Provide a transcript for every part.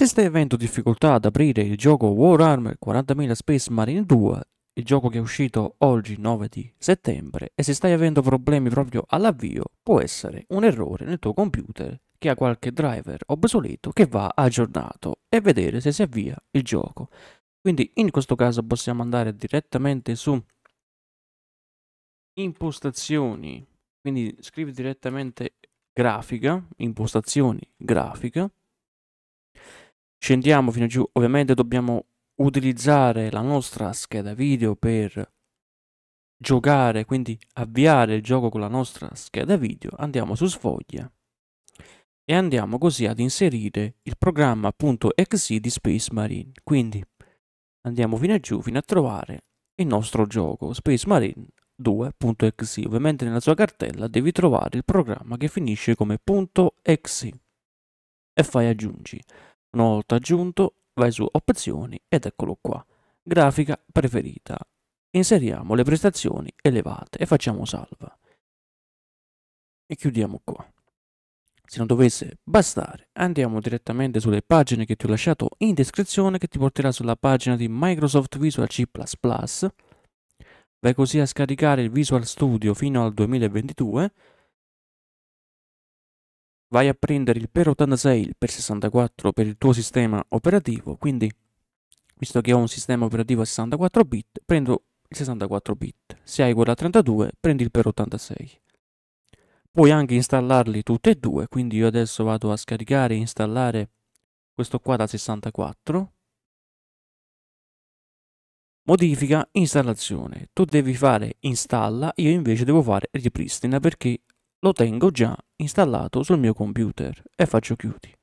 Se stai avendo difficoltà ad aprire il gioco Warhammer 40.000 Space Marine 2, il gioco che è uscito oggi 9 di settembre, e se stai avendo problemi proprio all'avvio, può essere un errore nel tuo computer che ha qualche driver obsoleto che va aggiornato e vedere se si avvia il gioco. Quindi in questo caso possiamo andare direttamente su impostazioni, quindi scrivi direttamente grafica, impostazioni grafica, Scendiamo fino giù, ovviamente dobbiamo utilizzare la nostra scheda video per giocare, quindi avviare il gioco con la nostra scheda video, andiamo su sfoglia e andiamo così ad inserire il programma appunto .exe di Space Marine. Quindi andiamo fino giù fino a trovare il nostro gioco Space Marine 2.exe. Ovviamente nella sua cartella devi trovare il programma che finisce come .exe e fai aggiungi. Una volta aggiunto, vai su Opzioni ed eccolo qua. Grafica preferita. Inseriamo le prestazioni elevate e facciamo salva. E chiudiamo qua. Se non dovesse bastare, andiamo direttamente sulle pagine che ti ho lasciato in descrizione che ti porterà sulla pagina di Microsoft Visual C++. Vai così a scaricare il Visual Studio fino al 2022 vai a prendere il per 86, il per 64 per il tuo sistema operativo, quindi visto che ho un sistema operativo a 64 bit, prendo il 64 bit. Se hai quello a 32, prendi il per 86. Puoi anche installarli tutti e due, quindi io adesso vado a scaricare e installare questo qua da 64. Modifica installazione. Tu devi fare installa, io invece devo fare ripristina perché lo tengo già installato sul mio computer e faccio chiudi.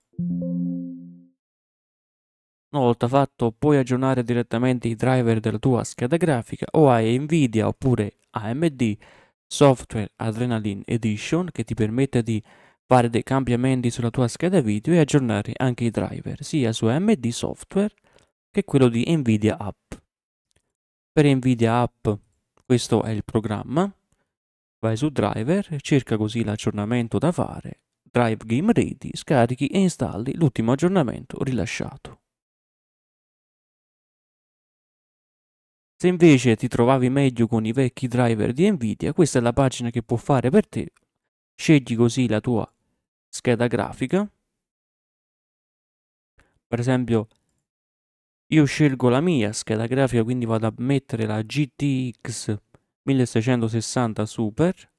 Una volta fatto puoi aggiornare direttamente i driver della tua scheda grafica o hai Nvidia oppure AMD Software Adrenaline Edition che ti permette di fare dei cambiamenti sulla tua scheda video e aggiornare anche i driver sia su AMD Software che quello di Nvidia App. Per Nvidia App questo è il programma vai su driver, cerca così l'aggiornamento da fare, Drive Game Ready, scarichi e installi l'ultimo aggiornamento rilasciato. Se invece ti trovavi meglio con i vecchi driver di Nvidia, questa è la pagina che può fare per te. Scegli così la tua scheda grafica. Per esempio, io scelgo la mia scheda grafica, quindi vado a mettere la GTX 1660 Super.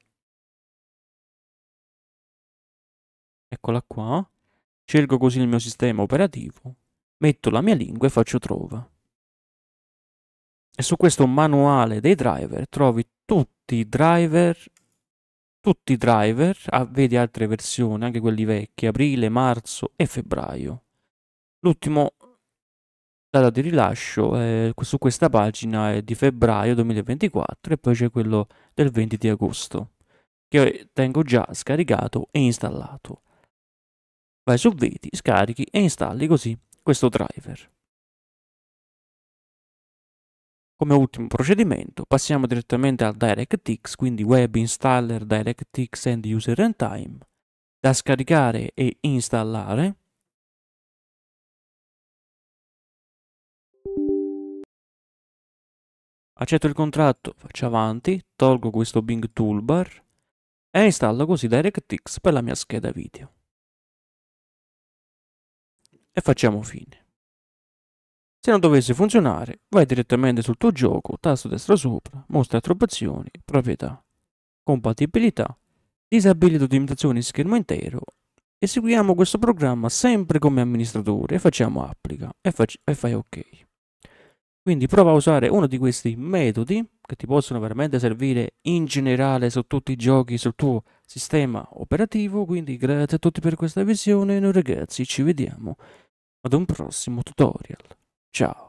Eccola qua. Scelgo così il mio sistema operativo, metto la mia lingua e faccio trova. E su questo manuale dei driver trovi tutti i driver, tutti i driver, ah, vedi altre versioni, anche quelli vecchi, aprile, marzo e febbraio. L'ultimo data di rilascio eh, su questa pagina è di febbraio 2024 e poi c'è quello del 20 di agosto che tengo già scaricato e installato. Vai su Veti, scarichi e installi così questo driver. Come ultimo procedimento passiamo direttamente al DirectX, quindi Web Installer DirectX End User Runtime, da scaricare e installare accetto il contratto, faccio avanti, tolgo questo Bing Toolbar e installo così DirectX per la mia scheda video. E facciamo fine. Se non dovesse funzionare, vai direttamente sul tuo gioco, tasto destro sopra, mostra altre opzioni, proprietà, compatibilità, disabilito di imitazione schermo intero eseguiamo questo programma sempre come amministratore, e facciamo applica e, fac e fai ok. Quindi prova a usare uno di questi metodi che ti possono veramente servire in generale su tutti i giochi, sul tuo sistema operativo. Quindi grazie a tutti per questa visione e noi ragazzi ci vediamo ad un prossimo tutorial. Ciao!